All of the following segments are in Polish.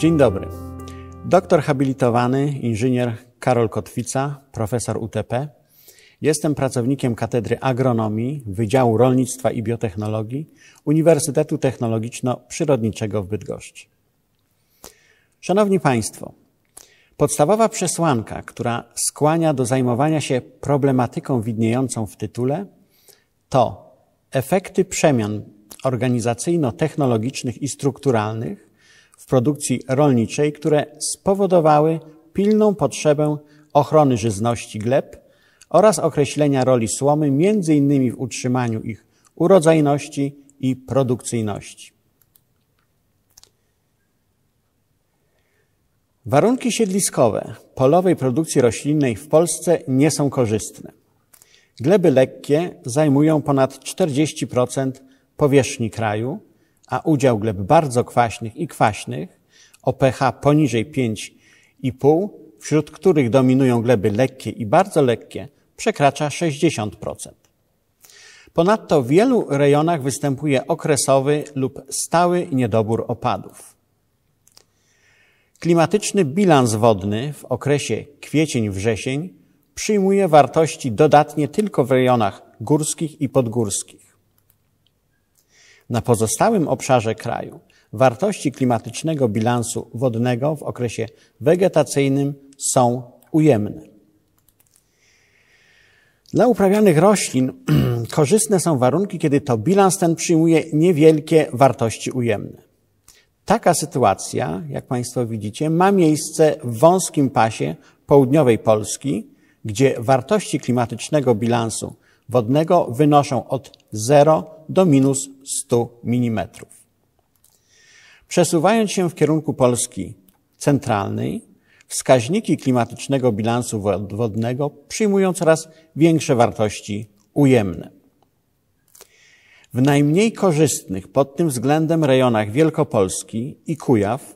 Dzień dobry. Doktor habilitowany inżynier Karol Kotwica, profesor UTP. Jestem pracownikiem Katedry Agronomii Wydziału Rolnictwa i Biotechnologii Uniwersytetu Technologiczno-Przyrodniczego w Bydgoszczy. Szanowni Państwo, podstawowa przesłanka, która skłania do zajmowania się problematyką widniejącą w tytule, to efekty przemian organizacyjno-technologicznych i strukturalnych w produkcji rolniczej, które spowodowały pilną potrzebę ochrony żyzności gleb oraz określenia roli słomy m.in. w utrzymaniu ich urodzajności i produkcyjności. Warunki siedliskowe polowej produkcji roślinnej w Polsce nie są korzystne. Gleby lekkie zajmują ponad 40% powierzchni kraju, a udział gleb bardzo kwaśnych i kwaśnych o pH poniżej 5,5, wśród których dominują gleby lekkie i bardzo lekkie, przekracza 60%. Ponadto w wielu rejonach występuje okresowy lub stały niedobór opadów. Klimatyczny bilans wodny w okresie kwiecień-wrzesień przyjmuje wartości dodatnie tylko w rejonach górskich i podgórskich. Na pozostałym obszarze kraju wartości klimatycznego bilansu wodnego w okresie wegetacyjnym są ujemne. Dla uprawianych roślin korzystne są warunki, kiedy to bilans ten przyjmuje niewielkie wartości ujemne. Taka sytuacja, jak Państwo widzicie, ma miejsce w wąskim pasie południowej Polski, gdzie wartości klimatycznego bilansu wodnego wynoszą od 0 do minus 100 mm. Przesuwając się w kierunku Polski centralnej, wskaźniki klimatycznego bilansu wodnego przyjmują coraz większe wartości ujemne. W najmniej korzystnych pod tym względem rejonach Wielkopolski i Kujaw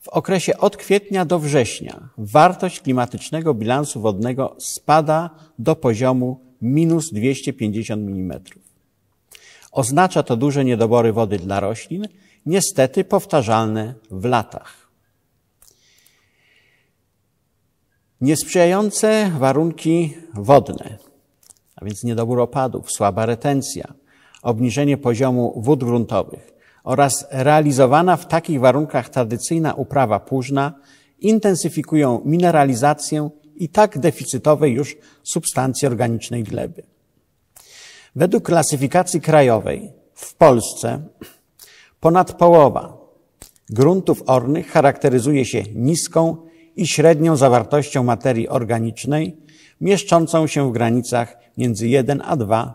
w okresie od kwietnia do września wartość klimatycznego bilansu wodnego spada do poziomu minus 250 mm. Oznacza to duże niedobory wody dla roślin, niestety powtarzalne w latach. Niesprzyjające warunki wodne, a więc niedobór opadów, słaba retencja, obniżenie poziomu wód gruntowych oraz realizowana w takich warunkach tradycyjna uprawa późna intensyfikują mineralizację i tak deficytowej już substancji organicznej gleby. Według klasyfikacji krajowej w Polsce ponad połowa gruntów ornych charakteryzuje się niską i średnią zawartością materii organicznej, mieszczącą się w granicach między 1 a 2%.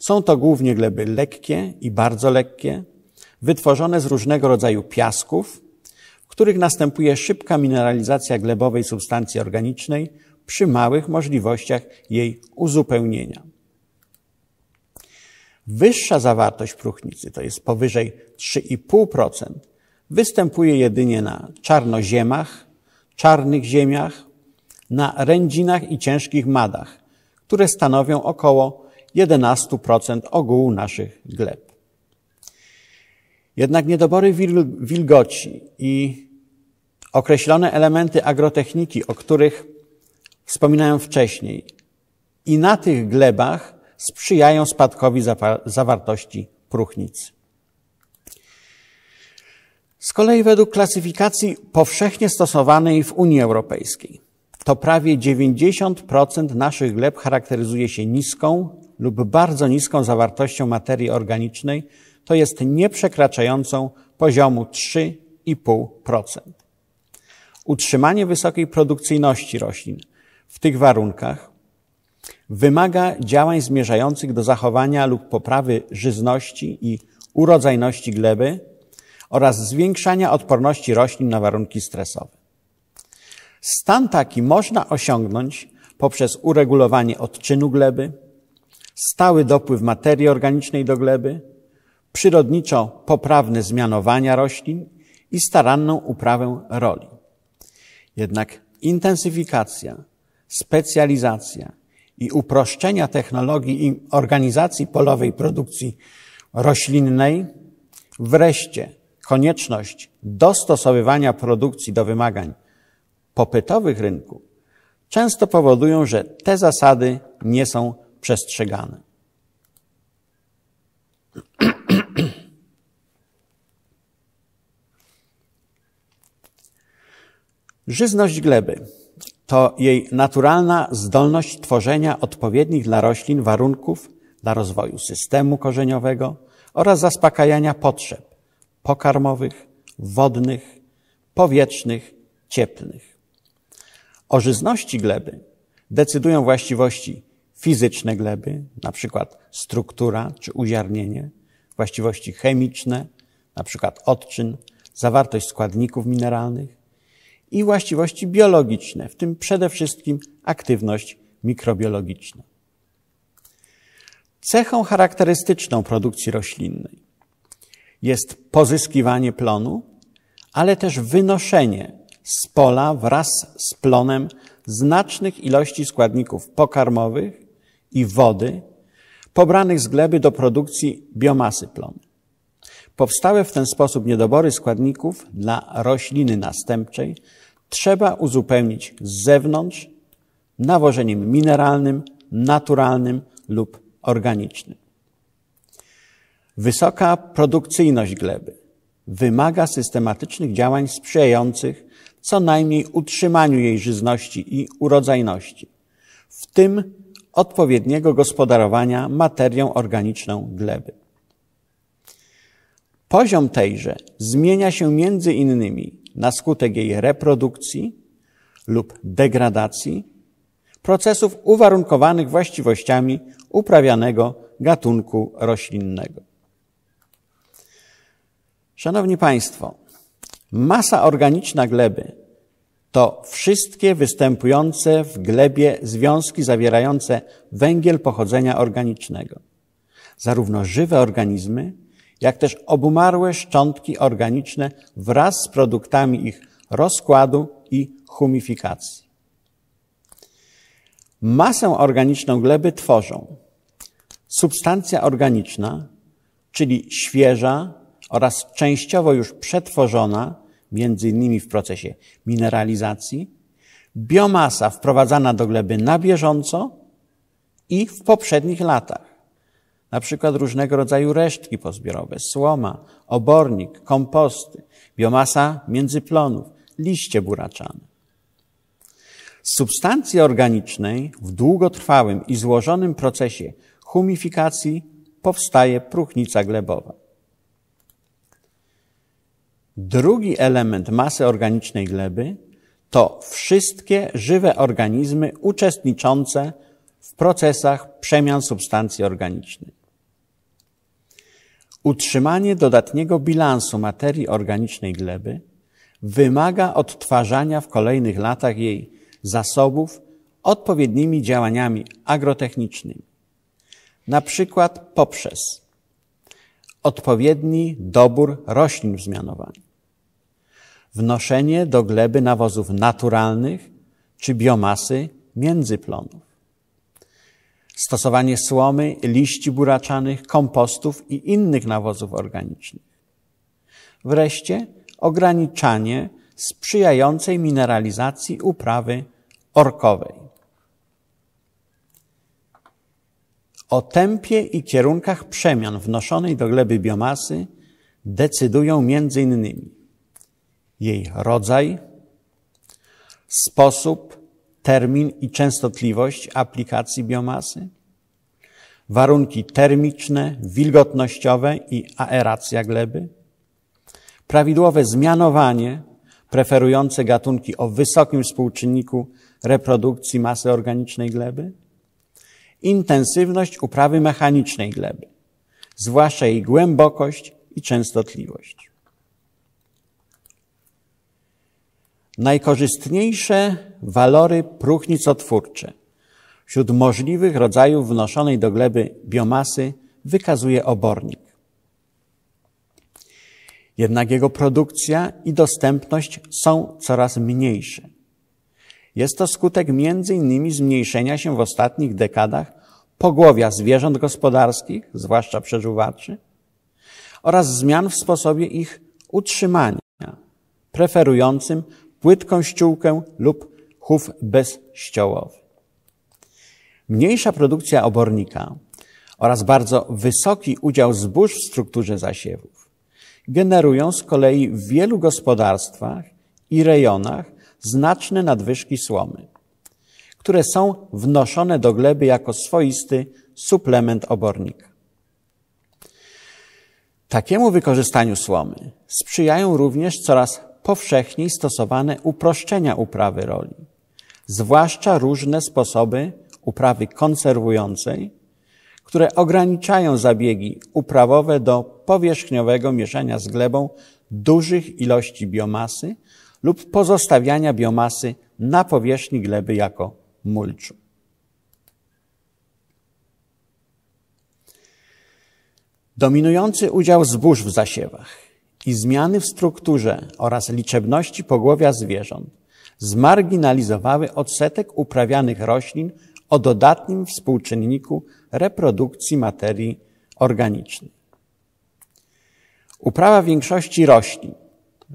Są to głównie gleby lekkie i bardzo lekkie, wytworzone z różnego rodzaju piasków, których następuje szybka mineralizacja glebowej substancji organicznej przy małych możliwościach jej uzupełnienia. Wyższa zawartość próchnicy, to jest powyżej 3,5%, występuje jedynie na czarnoziemach, czarnych ziemiach, na rędzinach i ciężkich madach, które stanowią około 11% ogółu naszych gleb. Jednak niedobory wilgoci i określone elementy agrotechniki, o których wspominałem wcześniej. I na tych glebach sprzyjają spadkowi zawartości próchnic. Z kolei według klasyfikacji powszechnie stosowanej w Unii Europejskiej to prawie 90% naszych gleb charakteryzuje się niską lub bardzo niską zawartością materii organicznej, to jest nieprzekraczającą poziomu 3,5%. Utrzymanie wysokiej produkcyjności roślin w tych warunkach wymaga działań zmierzających do zachowania lub poprawy żyzności i urodzajności gleby oraz zwiększania odporności roślin na warunki stresowe. Stan taki można osiągnąć poprzez uregulowanie odczynu gleby, stały dopływ materii organicznej do gleby, przyrodniczo poprawne zmianowania roślin i staranną uprawę roli. Jednak intensyfikacja, specjalizacja i uproszczenia technologii i organizacji polowej produkcji roślinnej, wreszcie konieczność dostosowywania produkcji do wymagań popytowych rynku, często powodują, że te zasady nie są przestrzegane. Żyzność gleby to jej naturalna zdolność tworzenia odpowiednich dla roślin warunków dla rozwoju systemu korzeniowego oraz zaspokajania potrzeb pokarmowych, wodnych, powietrznych, cieplnych. O żyzności gleby decydują właściwości fizyczne gleby, na przykład struktura czy uziarnienie, właściwości chemiczne, na przykład odczyn, zawartość składników mineralnych, i właściwości biologiczne, w tym przede wszystkim aktywność mikrobiologiczna. Cechą charakterystyczną produkcji roślinnej jest pozyskiwanie plonu, ale też wynoszenie z pola wraz z plonem znacznych ilości składników pokarmowych i wody pobranych z gleby do produkcji biomasy plonu. Powstałe w ten sposób niedobory składników dla rośliny następczej trzeba uzupełnić z zewnątrz nawożeniem mineralnym, naturalnym lub organicznym. Wysoka produkcyjność gleby wymaga systematycznych działań sprzyjających co najmniej utrzymaniu jej żyzności i urodzajności, w tym odpowiedniego gospodarowania materią organiczną gleby. Poziom tejże zmienia się między innymi na skutek jej reprodukcji lub degradacji, procesów uwarunkowanych właściwościami uprawianego gatunku roślinnego. Szanowni Państwo, masa organiczna gleby to wszystkie występujące w glebie związki zawierające węgiel pochodzenia organicznego. Zarówno żywe organizmy, jak też obumarłe szczątki organiczne wraz z produktami ich rozkładu i humifikacji. Masę organiczną gleby tworzą substancja organiczna, czyli świeża oraz częściowo już przetworzona, między innymi w procesie mineralizacji, biomasa wprowadzana do gleby na bieżąco i w poprzednich latach na przykład różnego rodzaju resztki pozbiorowe, słoma, obornik, komposty, biomasa międzyplonów, liście buraczane. Z substancji organicznej w długotrwałym i złożonym procesie humifikacji powstaje próchnica glebowa. Drugi element masy organicznej gleby to wszystkie żywe organizmy uczestniczące w procesach przemian substancji organicznej. Utrzymanie dodatniego bilansu materii organicznej gleby wymaga odtwarzania w kolejnych latach jej zasobów odpowiednimi działaniami agrotechnicznymi, na przykład poprzez odpowiedni dobór roślin w zmianowaniu, wnoszenie do gleby nawozów naturalnych czy biomasy międzyplonów, stosowanie słomy, liści buraczanych, kompostów i innych nawozów organicznych. Wreszcie ograniczanie sprzyjającej mineralizacji uprawy orkowej. O tempie i kierunkach przemian wnoszonej do gleby biomasy decydują między innymi jej rodzaj, sposób termin i częstotliwość aplikacji biomasy, warunki termiczne, wilgotnościowe i aeracja gleby, prawidłowe zmianowanie preferujące gatunki o wysokim współczynniku reprodukcji masy organicznej gleby, intensywność uprawy mechanicznej gleby, zwłaszcza jej głębokość i częstotliwość. najkorzystniejsze walory próchnicotwórcze wśród możliwych rodzajów wnoszonej do gleby biomasy wykazuje obornik. Jednak jego produkcja i dostępność są coraz mniejsze. Jest to skutek m.in. zmniejszenia się w ostatnich dekadach pogłowia zwierząt gospodarskich, zwłaszcza przeżuwaczy, oraz zmian w sposobie ich utrzymania, preferującym płytką ściółkę lub chów bezściołowy. Mniejsza produkcja obornika oraz bardzo wysoki udział zbóż w strukturze zasiewów generują z kolei w wielu gospodarstwach i rejonach znaczne nadwyżki słomy, które są wnoszone do gleby jako swoisty suplement obornika. Takiemu wykorzystaniu słomy sprzyjają również coraz powszechniej stosowane uproszczenia uprawy roli, zwłaszcza różne sposoby uprawy konserwującej, które ograniczają zabiegi uprawowe do powierzchniowego mieszania z glebą dużych ilości biomasy lub pozostawiania biomasy na powierzchni gleby jako mulczu. Dominujący udział zbóż w zasiewach i zmiany w strukturze oraz liczebności pogłowia zwierząt zmarginalizowały odsetek uprawianych roślin o dodatnim współczynniku reprodukcji materii organicznej. Uprawa większości roślin,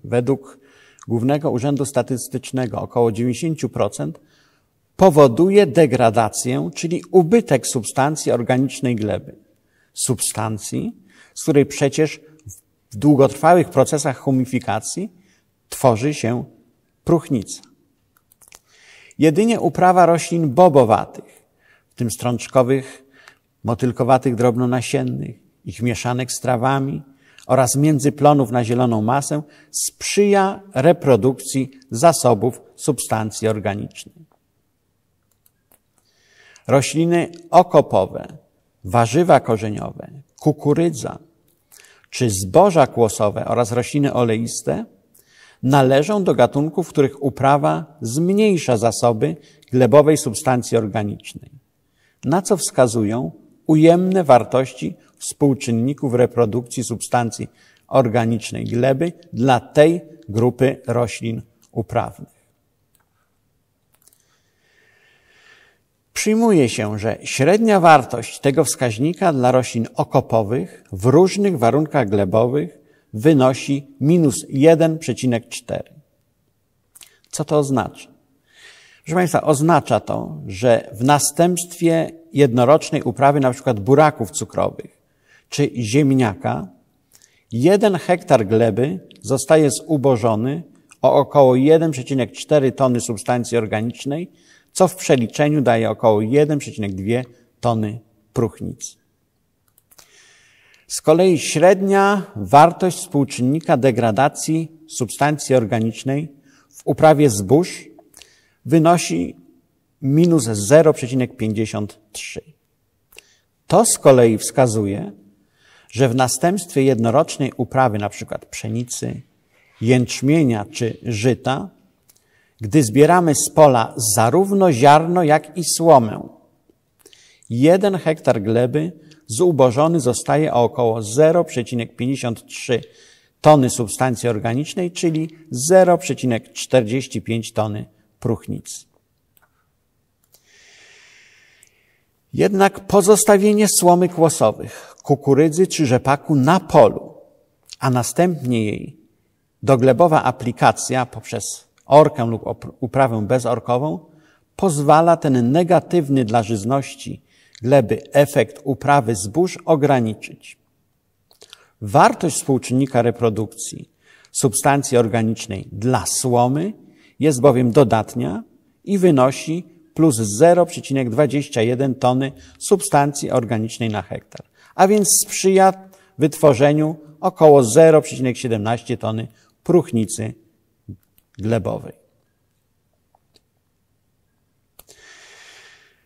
według Głównego Urzędu Statystycznego około 90%, powoduje degradację, czyli ubytek substancji organicznej gleby. Substancji, z której przecież w długotrwałych procesach humifikacji tworzy się próchnica. Jedynie uprawa roślin bobowatych, w tym strączkowych, motylkowatych drobnonasiennych, ich mieszanek z trawami oraz międzyplonów na zieloną masę sprzyja reprodukcji zasobów substancji organicznej. Rośliny okopowe, warzywa korzeniowe, kukurydza, czy zboża kłosowe oraz rośliny oleiste należą do gatunków, których uprawa zmniejsza zasoby glebowej substancji organicznej, na co wskazują ujemne wartości współczynników reprodukcji substancji organicznej gleby dla tej grupy roślin uprawnych. Przyjmuje się, że średnia wartość tego wskaźnika dla roślin okopowych w różnych warunkach glebowych wynosi minus 1,4. Co to oznacza? Proszę Państwa, oznacza to, że w następstwie jednorocznej uprawy na przykład buraków cukrowych czy ziemniaka, jeden hektar gleby zostaje zubożony o około 1,4 tony substancji organicznej co w przeliczeniu daje około 1,2 tony próchnic. Z kolei średnia wartość współczynnika degradacji substancji organicznej w uprawie zbóż wynosi minus 0,53. To z kolei wskazuje, że w następstwie jednorocznej uprawy np. pszenicy, jęczmienia czy żyta gdy zbieramy z pola zarówno ziarno, jak i słomę. Jeden hektar gleby zubożony zostaje o około 0,53 tony substancji organicznej, czyli 0,45 tony próchnic. Jednak pozostawienie słomy kłosowych, kukurydzy czy rzepaku na polu, a następnie jej doglebowa aplikacja poprzez orkę lub uprawę bezorkową, pozwala ten negatywny dla żyzności gleby efekt uprawy zbóż ograniczyć. Wartość współczynnika reprodukcji substancji organicznej dla słomy jest bowiem dodatnia i wynosi plus 0,21 tony substancji organicznej na hektar, a więc sprzyja wytworzeniu około 0,17 tony próchnicy glebowej.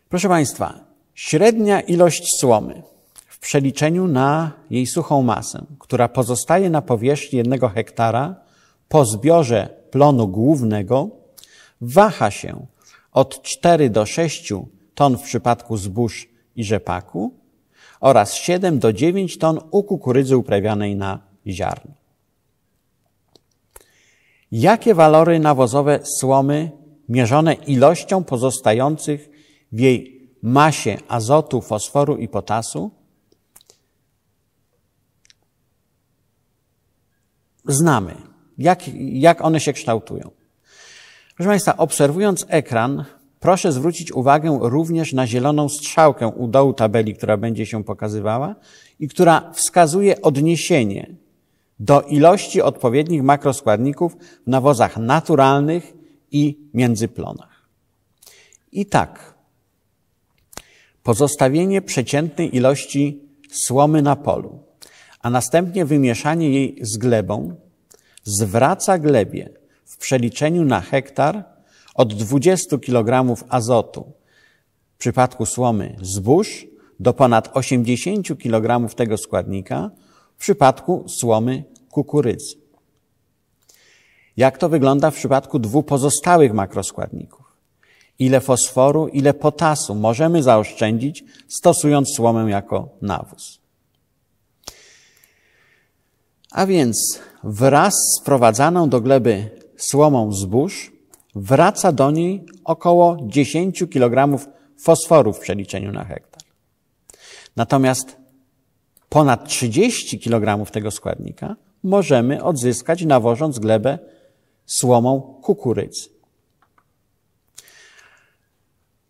Proszę Państwa, średnia ilość słomy w przeliczeniu na jej suchą masę, która pozostaje na powierzchni jednego hektara po zbiorze plonu głównego, waha się od 4 do 6 ton w przypadku zbóż i rzepaku oraz 7 do 9 ton u kukurydzy uprawianej na ziarno jakie walory nawozowe słomy mierzone ilością pozostających w jej masie azotu, fosforu i potasu znamy, jak, jak one się kształtują. Proszę Państwa, obserwując ekran, proszę zwrócić uwagę również na zieloną strzałkę u dołu tabeli, która będzie się pokazywała i która wskazuje odniesienie do ilości odpowiednich makroskładników w nawozach naturalnych i międzyplonach. I tak, pozostawienie przeciętnej ilości słomy na polu, a następnie wymieszanie jej z glebą zwraca glebie w przeliczeniu na hektar od 20 kg azotu w przypadku słomy zbóż do ponad 80 kg tego składnika – przypadku słomy kukurydzy. Jak to wygląda w przypadku dwóch pozostałych makroskładników? Ile fosforu, ile potasu możemy zaoszczędzić, stosując słomę jako nawóz? A więc wraz z wprowadzaną do gleby słomą zbóż wraca do niej około 10 kg fosforu w przeliczeniu na hektar. Natomiast ponad 30 kg tego składnika możemy odzyskać nawożąc glebę słomą kukurydzy.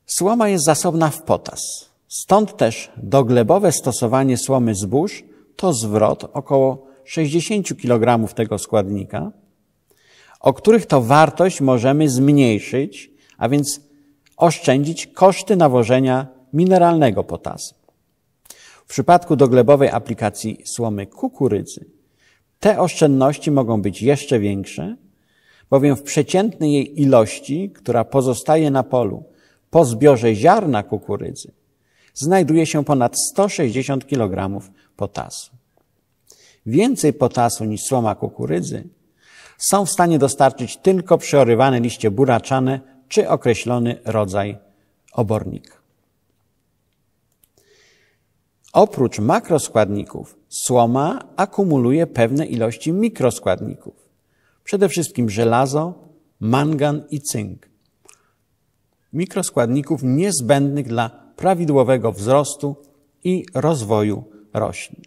Słoma jest zasobna w potas. Stąd też doglebowe stosowanie słomy zbóż to zwrot około 60 kg tego składnika, o których to wartość możemy zmniejszyć, a więc oszczędzić koszty nawożenia mineralnego potasu. W przypadku doglebowej aplikacji słomy kukurydzy te oszczędności mogą być jeszcze większe, bowiem w przeciętnej jej ilości, która pozostaje na polu po zbiorze ziarna kukurydzy, znajduje się ponad 160 kg potasu. Więcej potasu niż słoma kukurydzy są w stanie dostarczyć tylko przyorywane liście buraczane czy określony rodzaj obornika. Oprócz makroskładników słoma akumuluje pewne ilości mikroskładników. Przede wszystkim żelazo, mangan i cynk. Mikroskładników niezbędnych dla prawidłowego wzrostu i rozwoju roślin.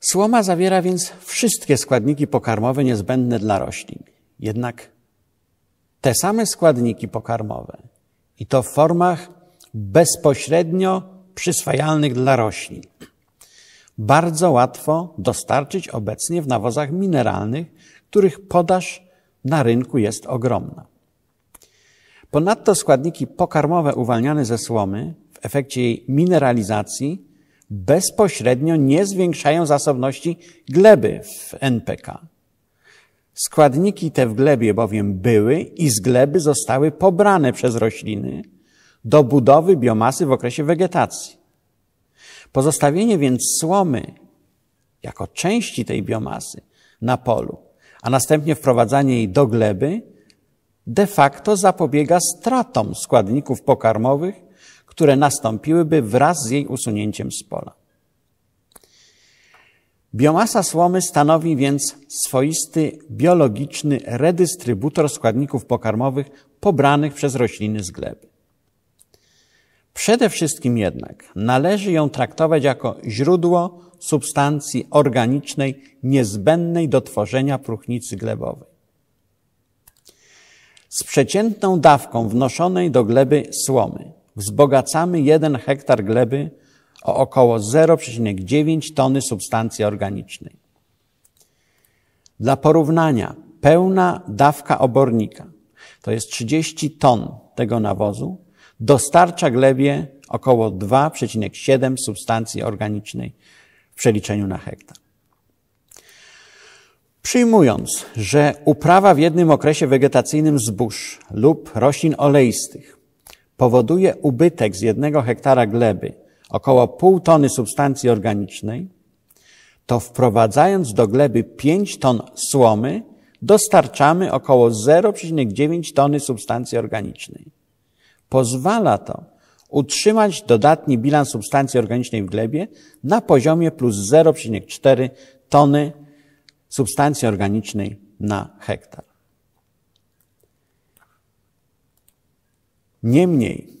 Słoma zawiera więc wszystkie składniki pokarmowe niezbędne dla roślin. Jednak te same składniki pokarmowe i to w formach bezpośrednio przyswajalnych dla roślin. Bardzo łatwo dostarczyć obecnie w nawozach mineralnych, których podaż na rynku jest ogromna. Ponadto składniki pokarmowe uwalniane ze słomy w efekcie jej mineralizacji bezpośrednio nie zwiększają zasobności gleby w NPK. Składniki te w glebie bowiem były i z gleby zostały pobrane przez rośliny do budowy biomasy w okresie wegetacji. Pozostawienie więc słomy jako części tej biomasy na polu, a następnie wprowadzanie jej do gleby de facto zapobiega stratom składników pokarmowych, które nastąpiłyby wraz z jej usunięciem z pola. Biomasa słomy stanowi więc swoisty biologiczny redystrybutor składników pokarmowych pobranych przez rośliny z gleby. Przede wszystkim jednak należy ją traktować jako źródło substancji organicznej niezbędnej do tworzenia próchnicy glebowej. Z przeciętną dawką wnoszonej do gleby słomy wzbogacamy jeden hektar gleby o około 0,9 tony substancji organicznej. Dla porównania, pełna dawka obornika, to jest 30 ton tego nawozu, dostarcza glebie około 2,7 substancji organicznej w przeliczeniu na hektar. Przyjmując, że uprawa w jednym okresie wegetacyjnym zbóż lub roślin oleistych powoduje ubytek z jednego hektara gleby około pół tony substancji organicznej, to wprowadzając do gleby 5 ton słomy, dostarczamy około 0,9 tony substancji organicznej. Pozwala to utrzymać dodatni bilans substancji organicznej w glebie na poziomie plus 0,4 tony substancji organicznej na hektar. Niemniej,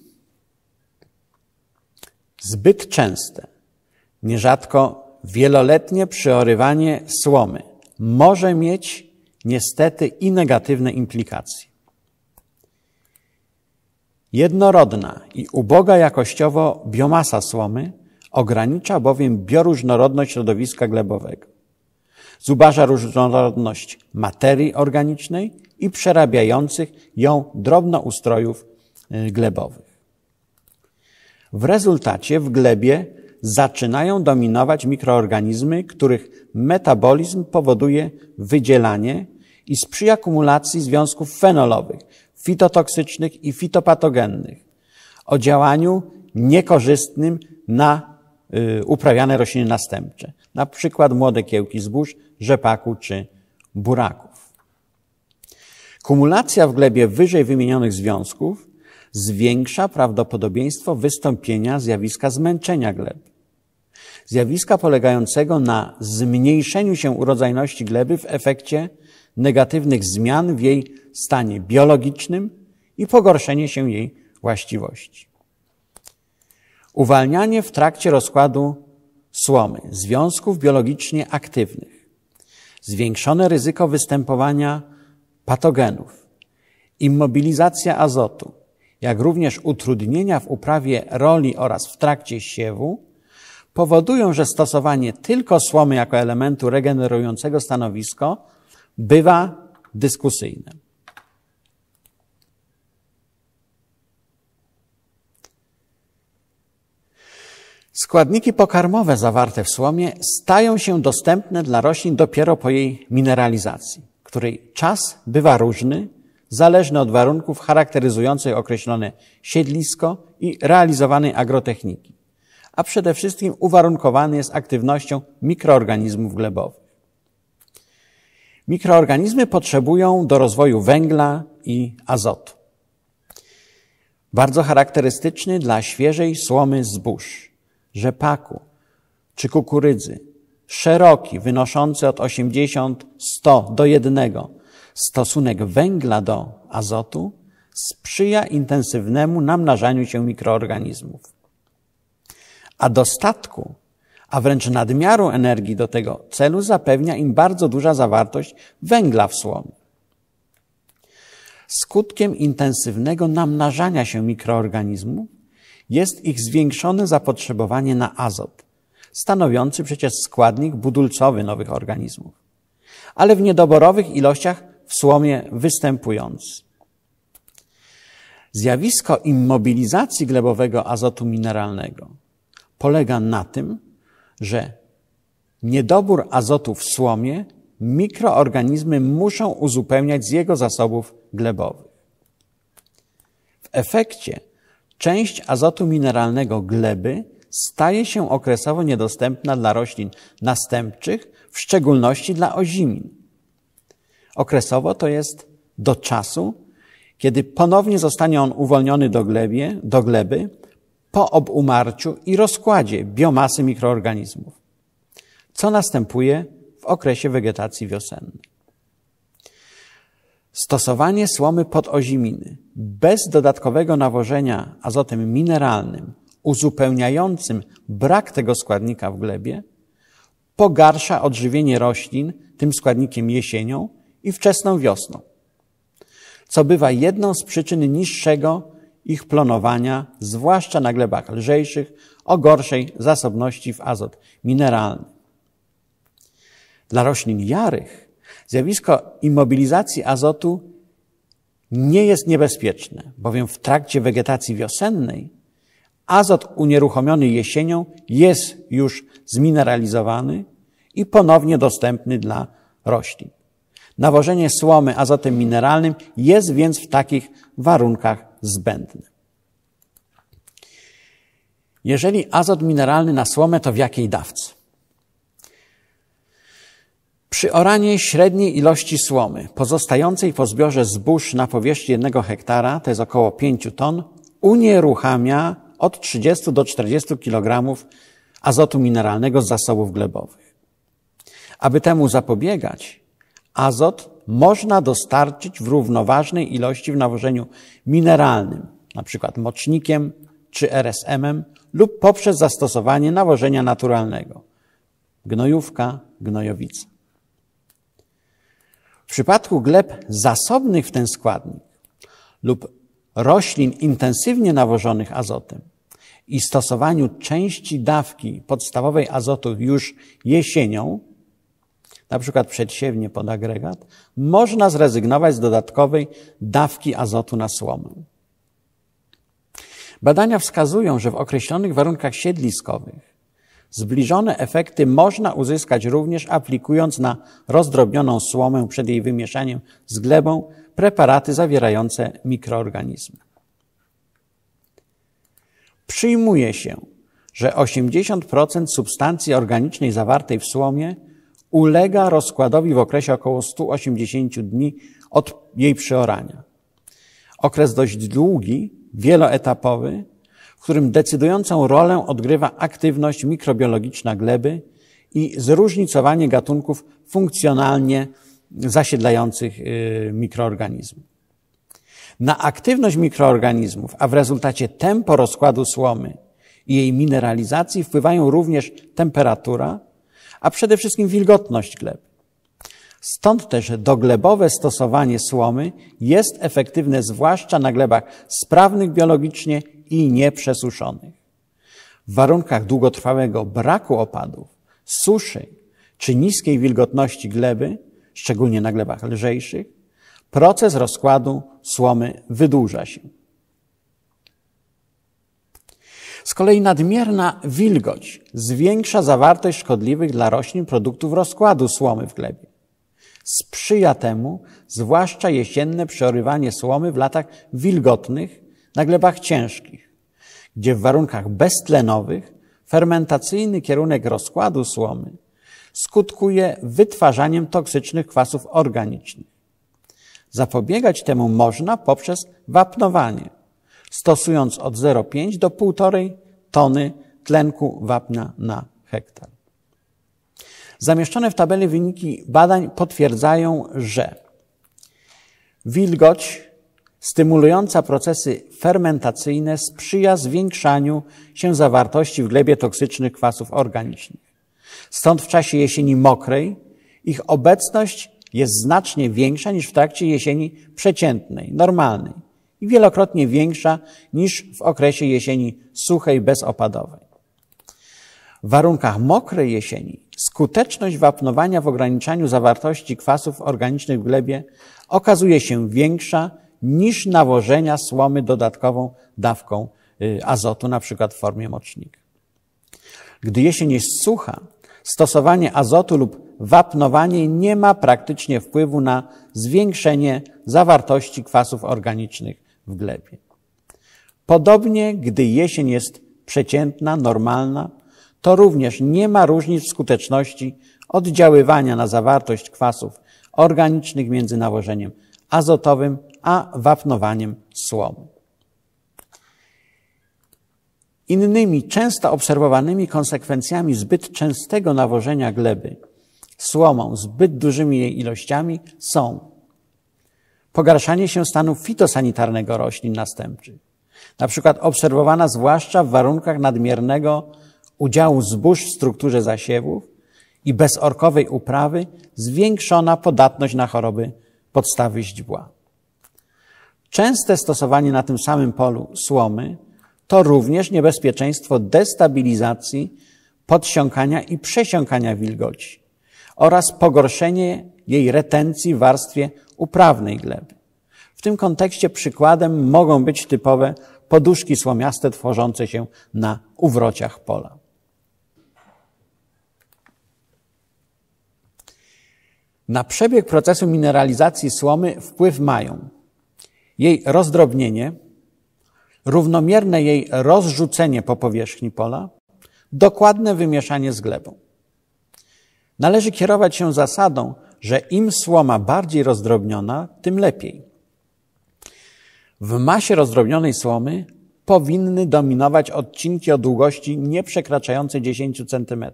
zbyt częste, nierzadko wieloletnie przyorywanie słomy może mieć niestety i negatywne implikacje. Jednorodna i uboga jakościowo biomasa słomy ogranicza bowiem bioróżnorodność środowiska glebowego. Zubaża różnorodność materii organicznej i przerabiających ją drobnoustrojów y, glebowych. W rezultacie w glebie zaczynają dominować mikroorganizmy, których metabolizm powoduje wydzielanie i sprzyja kumulacji związków fenolowych, fitotoksycznych i fitopatogennych o działaniu niekorzystnym na y, uprawiane rośliny następcze, na przykład młode kiełki zbóż, rzepaku czy buraków. Kumulacja w glebie wyżej wymienionych związków zwiększa prawdopodobieństwo wystąpienia zjawiska zmęczenia gleb. Zjawiska polegającego na zmniejszeniu się urodzajności gleby w efekcie negatywnych zmian w jej stanie biologicznym i pogorszenie się jej właściwości. Uwalnianie w trakcie rozkładu słomy związków biologicznie aktywnych, zwiększone ryzyko występowania patogenów, immobilizacja azotu, jak również utrudnienia w uprawie roli oraz w trakcie siewu, powodują, że stosowanie tylko słomy jako elementu regenerującego stanowisko bywa dyskusyjne. Składniki pokarmowe zawarte w słomie stają się dostępne dla roślin dopiero po jej mineralizacji, której czas bywa różny zależny od warunków charakteryzujących określone siedlisko i realizowanej agrotechniki, a przede wszystkim uwarunkowany jest aktywnością mikroorganizmów glebowych. Mikroorganizmy potrzebują do rozwoju węgla i azotu. Bardzo charakterystyczny dla świeżej słomy zbóż, rzepaku czy kukurydzy, szeroki, wynoszący od 80-100 do 1 Stosunek węgla do azotu sprzyja intensywnemu namnażaniu się mikroorganizmów. A dostatku, a wręcz nadmiaru energii do tego celu zapewnia im bardzo duża zawartość węgla w słomie. Skutkiem intensywnego namnażania się mikroorganizmów jest ich zwiększone zapotrzebowanie na azot, stanowiący przecież składnik budulcowy nowych organizmów. Ale w niedoborowych ilościach w słomie występujący. Zjawisko immobilizacji glebowego azotu mineralnego polega na tym, że niedobór azotu w słomie mikroorganizmy muszą uzupełniać z jego zasobów glebowych. W efekcie część azotu mineralnego gleby staje się okresowo niedostępna dla roślin następczych, w szczególności dla ozimin okresowo to jest do czasu, kiedy ponownie zostanie on uwolniony do, glebie, do gleby po obumarciu i rozkładzie biomasy mikroorganizmów, co następuje w okresie wegetacji wiosennej. Stosowanie słomy podoziminy bez dodatkowego nawożenia azotem mineralnym uzupełniającym brak tego składnika w glebie pogarsza odżywienie roślin tym składnikiem jesienią i wczesną wiosną, co bywa jedną z przyczyn niższego ich plonowania, zwłaszcza na glebach lżejszych, o gorszej zasobności w azot mineralny. Dla roślin jarych zjawisko immobilizacji azotu nie jest niebezpieczne, bowiem w trakcie wegetacji wiosennej azot unieruchomiony jesienią jest już zmineralizowany i ponownie dostępny dla roślin. Nawożenie słomy azotem mineralnym jest więc w takich warunkach zbędne. Jeżeli azot mineralny na słomę, to w jakiej dawce? Przy oranie średniej ilości słomy pozostającej po zbiorze zbóż na powierzchni jednego hektara, to jest około 5 ton, unieruchamia od 30 do 40 kg azotu mineralnego z zasobów glebowych. Aby temu zapobiegać, Azot można dostarczyć w równoważnej ilości w nawożeniu mineralnym, np. mocznikiem czy RSM-em lub poprzez zastosowanie nawożenia naturalnego gnojówka, gnojowica. W przypadku gleb zasobnych w ten składnik lub roślin intensywnie nawożonych azotem i stosowaniu części dawki podstawowej azotu już jesienią, na przykład przedsiewnie pod agregat, można zrezygnować z dodatkowej dawki azotu na słomę. Badania wskazują, że w określonych warunkach siedliskowych zbliżone efekty można uzyskać również aplikując na rozdrobnioną słomę przed jej wymieszaniem z glebą preparaty zawierające mikroorganizmy. Przyjmuje się, że 80% substancji organicznej zawartej w słomie ulega rozkładowi w okresie około 180 dni od jej przeorania. Okres dość długi, wieloetapowy, w którym decydującą rolę odgrywa aktywność mikrobiologiczna gleby i zróżnicowanie gatunków funkcjonalnie zasiedlających y, mikroorganizmów. Na aktywność mikroorganizmów, a w rezultacie tempo rozkładu słomy i jej mineralizacji wpływają również temperatura, a przede wszystkim wilgotność gleb. Stąd też doglebowe stosowanie słomy jest efektywne zwłaszcza na glebach sprawnych biologicznie i nieprzesuszonych. W warunkach długotrwałego braku opadów, suszy czy niskiej wilgotności gleby, szczególnie na glebach lżejszych, proces rozkładu słomy wydłuża się. Z kolei nadmierna wilgoć zwiększa zawartość szkodliwych dla roślin produktów rozkładu słomy w glebie. Sprzyja temu zwłaszcza jesienne przeorywanie słomy w latach wilgotnych na glebach ciężkich, gdzie w warunkach beztlenowych fermentacyjny kierunek rozkładu słomy skutkuje wytwarzaniem toksycznych kwasów organicznych. Zapobiegać temu można poprzez wapnowanie – stosując od 0,5 do 1,5 tony tlenku wapna na hektar. Zamieszczone w tabeli wyniki badań potwierdzają, że wilgoć stymulująca procesy fermentacyjne sprzyja zwiększaniu się zawartości w glebie toksycznych kwasów organicznych. Stąd w czasie jesieni mokrej ich obecność jest znacznie większa niż w trakcie jesieni przeciętnej, normalnej i wielokrotnie większa niż w okresie jesieni suchej, bezopadowej. W warunkach mokrej jesieni skuteczność wapnowania w ograniczaniu zawartości kwasów organicznych w glebie okazuje się większa niż nawożenia słomy dodatkową dawką y, azotu, na przykład w formie mocznika. Gdy jesień jest sucha, stosowanie azotu lub wapnowanie nie ma praktycznie wpływu na zwiększenie zawartości kwasów organicznych w glebie. Podobnie, gdy jesień jest przeciętna, normalna, to również nie ma różnic w skuteczności oddziaływania na zawartość kwasów organicznych między nawożeniem azotowym a wapnowaniem słomy. Innymi często obserwowanymi konsekwencjami zbyt częstego nawożenia gleby słomą zbyt dużymi jej ilościami są pogarszanie się stanu fitosanitarnego roślin następczych, na przykład obserwowana zwłaszcza w warunkach nadmiernego udziału zbóż w strukturze zasiewów i bezorkowej uprawy, zwiększona podatność na choroby podstawy źdźbła. Częste stosowanie na tym samym polu słomy to również niebezpieczeństwo destabilizacji, podsiąkania i przesiąkania wilgoci oraz pogorszenie jej retencji w warstwie uprawnej gleby. W tym kontekście przykładem mogą być typowe poduszki słomiaste tworzące się na uwrociach pola. Na przebieg procesu mineralizacji słomy wpływ mają jej rozdrobnienie, równomierne jej rozrzucenie po powierzchni pola, dokładne wymieszanie z glebą. Należy kierować się zasadą, że im słoma bardziej rozdrobniona, tym lepiej. W masie rozdrobnionej słomy powinny dominować odcinki o długości nieprzekraczającej 10 cm,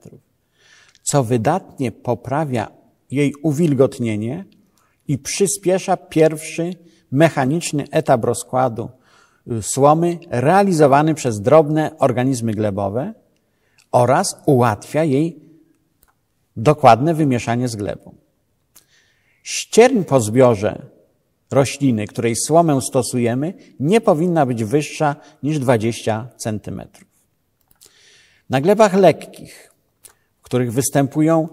co wydatnie poprawia jej uwilgotnienie i przyspiesza pierwszy mechaniczny etap rozkładu y, słomy realizowany przez drobne organizmy glebowe oraz ułatwia jej dokładne wymieszanie z glebą. Ścierń po zbiorze rośliny, której słomę stosujemy, nie powinna być wyższa niż 20 cm. Na glebach lekkich, w których występują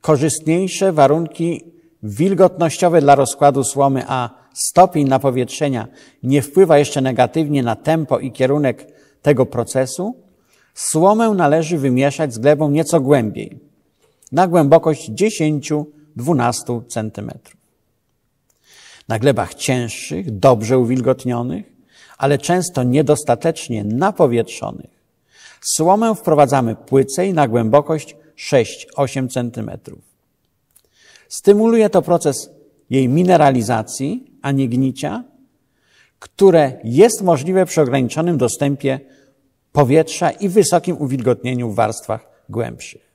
korzystniejsze warunki wilgotnościowe dla rozkładu słomy, a stopień napowietrzenia nie wpływa jeszcze negatywnie na tempo i kierunek tego procesu, słomę należy wymieszać z glebą nieco głębiej na głębokość 10-12 cm. Na glebach cięższych, dobrze uwilgotnionych, ale często niedostatecznie napowietrzonych, słomę wprowadzamy płycej na głębokość 6-8 cm. Stymuluje to proces jej mineralizacji, a nie gnicia, które jest możliwe przy ograniczonym dostępie powietrza i wysokim uwilgotnieniu w warstwach głębszych.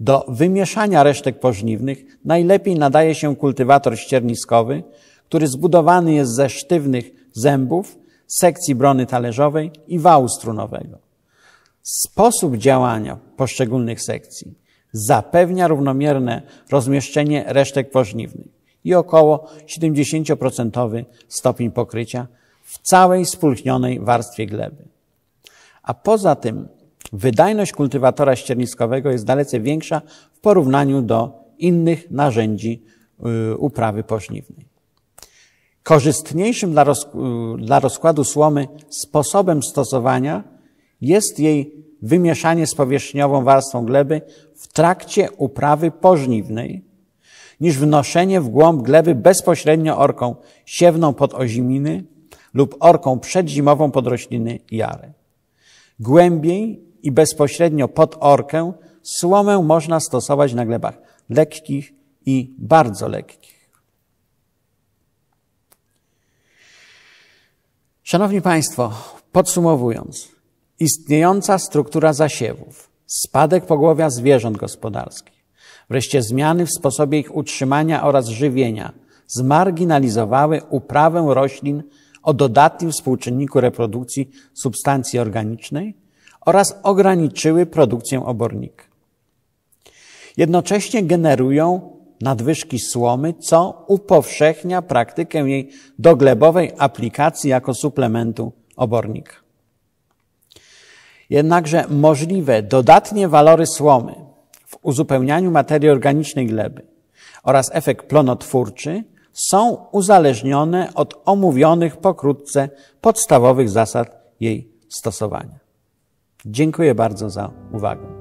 Do wymieszania resztek pożniwnych najlepiej nadaje się kultywator ścierniskowy, który zbudowany jest ze sztywnych zębów, sekcji brony talerzowej i wału strunowego. Sposób działania poszczególnych sekcji zapewnia równomierne rozmieszczenie resztek pożniwnych i około 70% stopień pokrycia w całej spulchnionej warstwie gleby. A poza tym Wydajność kultywatora ścierniskowego jest dalece większa w porównaniu do innych narzędzi y, uprawy pożniwnej. Korzystniejszym dla, roz, y, dla rozkładu słomy sposobem stosowania jest jej wymieszanie z powierzchniową warstwą gleby w trakcie uprawy pożniwnej, niż wnoszenie w głąb gleby bezpośrednio orką siewną pod oziminy lub orką przedzimową pod rośliny jare. Głębiej i bezpośrednio pod orkę, słomę można stosować na glebach lekkich i bardzo lekkich. Szanowni Państwo, podsumowując, istniejąca struktura zasiewów, spadek pogłowia zwierząt gospodarskich, wreszcie zmiany w sposobie ich utrzymania oraz żywienia zmarginalizowały uprawę roślin o dodatnim współczynniku reprodukcji substancji organicznej – oraz ograniczyły produkcję obornika. Jednocześnie generują nadwyżki słomy, co upowszechnia praktykę jej doglebowej aplikacji jako suplementu obornika. Jednakże możliwe dodatnie walory słomy w uzupełnianiu materii organicznej gleby oraz efekt plonotwórczy są uzależnione od omówionych pokrótce podstawowych zasad jej stosowania. Dziękuję bardzo za uwagę.